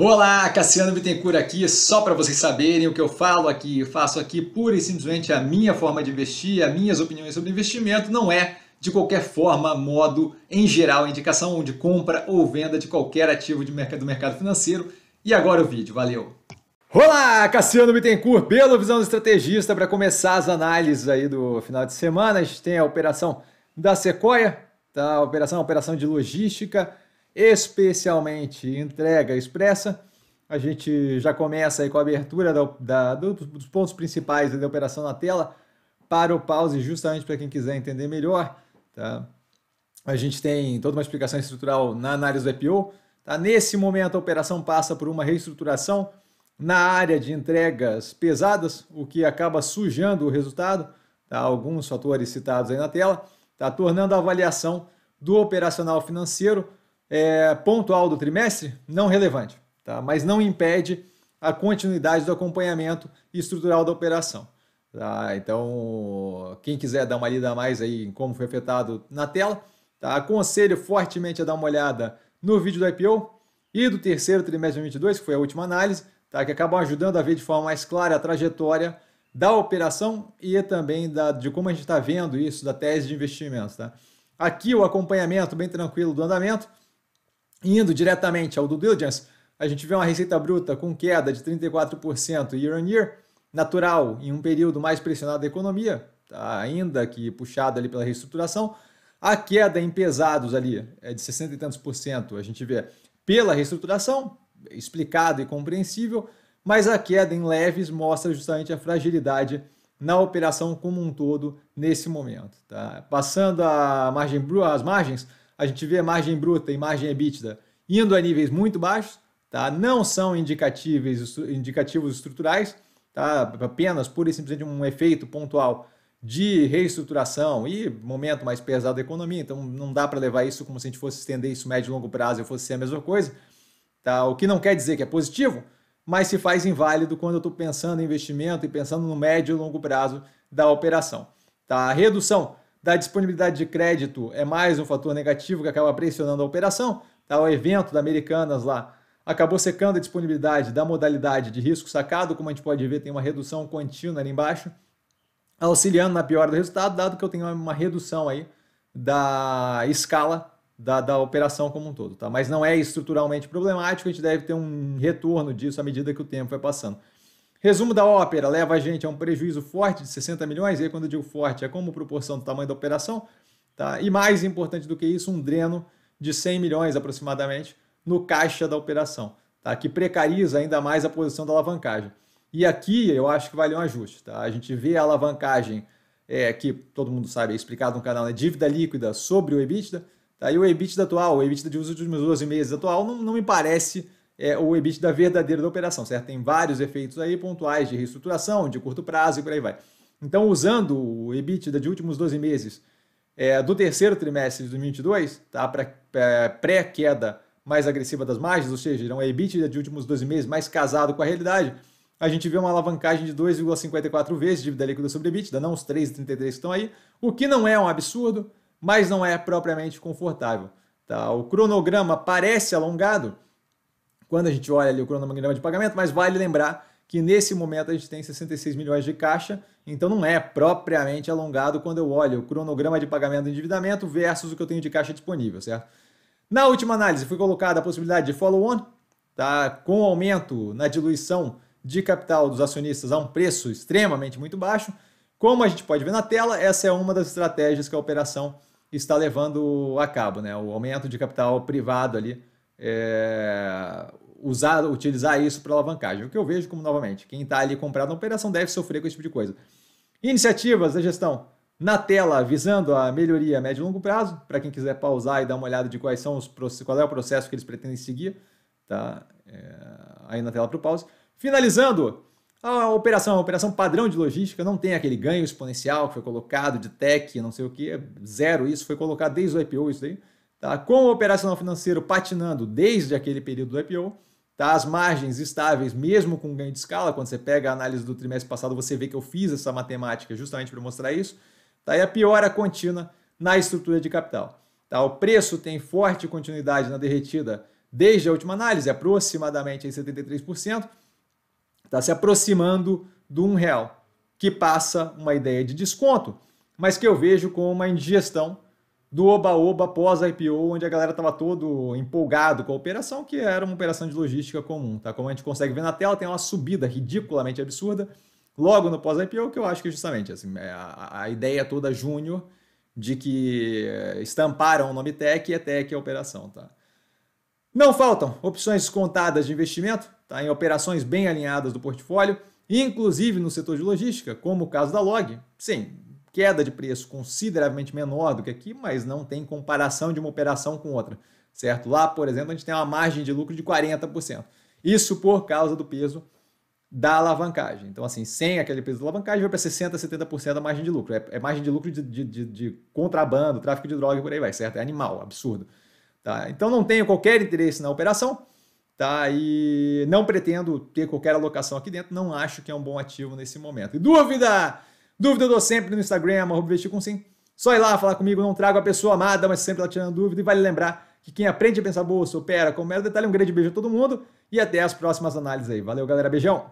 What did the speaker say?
Olá, Cassiano Bittencourt aqui, só para vocês saberem o que eu falo aqui, eu faço aqui pura e simplesmente a minha forma de investir, as minhas opiniões sobre investimento, não é de qualquer forma, modo, em geral, indicação de compra ou venda de qualquer ativo de mercado, do mercado financeiro. E agora o vídeo, valeu! Olá, Cassiano Bittencourt, pelo Visão do Estrategista, para começar as análises aí do final de semana, a gente tem a operação da Sequoia, tá? a operação, a operação de logística, especialmente entrega expressa. A gente já começa aí com a abertura da, da, dos pontos principais da operação na tela para o pause, justamente para quem quiser entender melhor. Tá? A gente tem toda uma explicação estrutural na análise do IPO. Tá? Nesse momento, a operação passa por uma reestruturação na área de entregas pesadas, o que acaba sujando o resultado. Tá? Alguns fatores citados aí na tela, tá? tornando a avaliação do operacional financeiro é, pontual do trimestre, não relevante, tá? mas não impede a continuidade do acompanhamento estrutural da operação. Tá? Então, quem quiser dar uma lida a mais aí em como foi afetado na tela, tá? aconselho fortemente a dar uma olhada no vídeo do IPO e do terceiro trimestre de 2022, que foi a última análise, tá? que acabam ajudando a ver de forma mais clara a trajetória da operação e também da, de como a gente está vendo isso, da tese de investimentos. Tá? Aqui o acompanhamento bem tranquilo do andamento, Indo diretamente ao do diligence, a gente vê uma receita bruta com queda de 34% year on year, natural em um período mais pressionado da economia, tá? ainda que puxado ali pela reestruturação. A queda em pesados ali é de 60 e tantos por cento, a gente vê pela reestruturação, explicado e compreensível, mas a queda em leves mostra justamente a fragilidade na operação como um todo nesse momento. Tá? Passando a margem, as margens, a gente vê margem bruta e margem ebítida indo a níveis muito baixos, tá? não são indicativos, indicativos estruturais, tá? apenas pura e simplesmente um efeito pontual de reestruturação e momento mais pesado da economia, então não dá para levar isso como se a gente fosse estender isso médio e longo prazo e fosse ser a mesma coisa, tá? o que não quer dizer que é positivo, mas se faz inválido quando eu estou pensando em investimento e pensando no médio e longo prazo da operação. Tá? A redução da disponibilidade de crédito é mais um fator negativo que acaba pressionando a operação. Tá? O evento da Americanas lá acabou secando a disponibilidade da modalidade de risco sacado, como a gente pode ver, tem uma redução contínua ali embaixo, auxiliando na piora do resultado, dado que eu tenho uma redução aí da escala da, da operação como um todo. Tá? Mas não é estruturalmente problemático, a gente deve ter um retorno disso à medida que o tempo vai passando. Resumo da ópera leva a gente a um prejuízo forte de 60 milhões, e aí quando eu digo forte é como proporção do tamanho da operação, tá? e mais importante do que isso, um dreno de 100 milhões aproximadamente no caixa da operação, tá? que precariza ainda mais a posição da alavancagem. E aqui eu acho que vale um ajuste. Tá? A gente vê a alavancagem, é, que todo mundo sabe, é explicado no canal, né? dívida líquida sobre o EBITDA, tá? e o EBITDA atual, o EBITDA de uso dos meus 12 meses atual, não, não me parece é, o EBITDA verdadeiro da operação, certo? Tem vários efeitos aí pontuais de reestruturação, de curto prazo e por aí vai. Então, usando o EBITDA de últimos 12 meses é, do terceiro trimestre de 2022, tá? para é, pré-queda mais agressiva das margens, ou seja, um EBITDA de últimos 12 meses mais casado com a realidade, a gente vê uma alavancagem de 2,54 vezes dívida líquida sobre EBITDA, não os 3,33 que estão aí, o que não é um absurdo, mas não é propriamente confortável. Tá? O cronograma parece alongado, quando a gente olha ali o cronograma de pagamento, mas vale lembrar que nesse momento a gente tem 66 milhões de caixa, então não é propriamente alongado quando eu olho o cronograma de pagamento do endividamento versus o que eu tenho de caixa disponível, certo? Na última análise foi colocada a possibilidade de follow-on, tá? com aumento na diluição de capital dos acionistas a um preço extremamente muito baixo. Como a gente pode ver na tela, essa é uma das estratégias que a operação está levando a cabo, né? o aumento de capital privado ali é, usar, utilizar isso para alavancagem. O que eu vejo como, novamente, quem está ali comprado na operação deve sofrer com esse tipo de coisa. Iniciativas da gestão na tela, visando a melhoria a médio e longo prazo, para quem quiser pausar e dar uma olhada de quais são os qual é o processo que eles pretendem seguir, tá é, aí na tela para o pause. Finalizando, a operação, a operação padrão de logística não tem aquele ganho exponencial que foi colocado de tech, não sei o que, zero isso, foi colocado desde o IPO isso daí tá? com o operacional financeiro patinando desde aquele período do IPO, tá? as margens estáveis, mesmo com ganho de escala, quando você pega a análise do trimestre passado, você vê que eu fiz essa matemática justamente para mostrar isso, tá? e a piora contínua na estrutura de capital. Tá? O preço tem forte continuidade na derretida desde a última análise, aproximadamente em 73%, está se aproximando do um real, que passa uma ideia de desconto, mas que eu vejo como uma indigestão do oba-oba pós-IPO, onde a galera estava todo empolgado com a operação, que era uma operação de logística comum, tá? Como a gente consegue ver na tela, tem uma subida ridiculamente absurda logo no pós-IPO, que eu acho que é justamente assim, é, a, a ideia toda júnior de que estamparam o nome Tech e é Tech a operação, tá? Não faltam opções descontadas de investimento, tá? Em operações bem alinhadas do portfólio, inclusive no setor de logística, como o caso da Log. Sim, queda de preço consideravelmente menor do que aqui, mas não tem comparação de uma operação com outra, certo? Lá, por exemplo, a gente tem uma margem de lucro de 40%. Isso por causa do peso da alavancagem. Então, assim, sem aquele peso da alavancagem, vai para 60%, 70% da margem de lucro. É, é margem de lucro de, de, de, de, contrabando, tráfico de droga e por aí vai, certo? É animal, absurdo. Tá? Então, não tenho qualquer interesse na operação tá? E não pretendo ter qualquer alocação aqui dentro, não acho que é um bom ativo nesse momento. E dúvida? Dúvida eu dou sempre no Instagram, arroba com sim. Só ir lá falar comigo, não trago a pessoa amada, mas sempre lá tirando dúvida. E vale lembrar que quem aprende a pensar bolsa, opera, com o o detalhe, um grande beijo a todo mundo e até as próximas análises aí. Valeu, galera. Beijão!